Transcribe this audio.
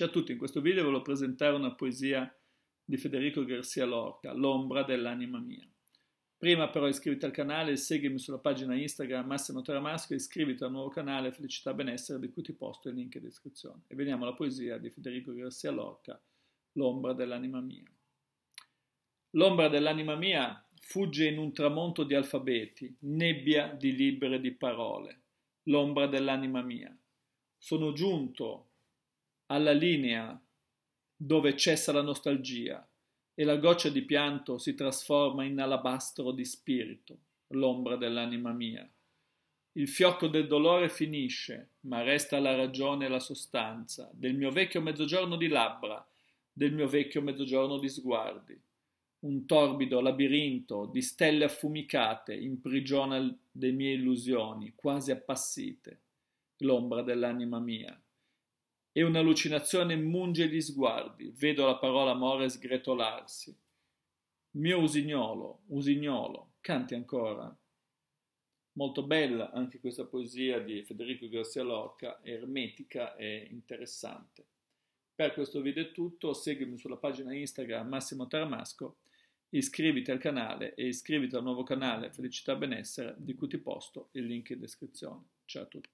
Ciao a tutti, in questo video volevo presentare una poesia di Federico Garcia Lorca, L'ombra dell'anima mia. Prima però iscriviti al canale, seguimi sulla pagina Instagram Massimo Teramasco e iscriviti al nuovo canale Felicità Benessere di cui ti posto il link in descrizione. E veniamo alla poesia di Federico Garcia Lorca, L'ombra dell'anima mia. L'ombra dell'anima mia fugge in un tramonto di alfabeti, nebbia di libere di parole. L'ombra dell'anima mia. Sono giunto alla linea dove cessa la nostalgia e la goccia di pianto si trasforma in alabastro di spirito, l'ombra dell'anima mia. Il fiocco del dolore finisce, ma resta la ragione e la sostanza del mio vecchio mezzogiorno di labbra, del mio vecchio mezzogiorno di sguardi. Un torbido labirinto di stelle affumicate imprigiona le mie illusioni, quasi appassite, l'ombra dell'anima mia e un'allucinazione munge gli sguardi, vedo la parola amore sgretolarsi. Mio usignolo, usignolo, canti ancora. Molto bella anche questa poesia di Federico Garcia Lorca, ermetica e interessante. Per questo video è tutto, seguimi sulla pagina Instagram Massimo Tarmasco, iscriviti al canale e iscriviti al nuovo canale Felicità Benessere di cui ti posto il link in descrizione. Ciao a tutti.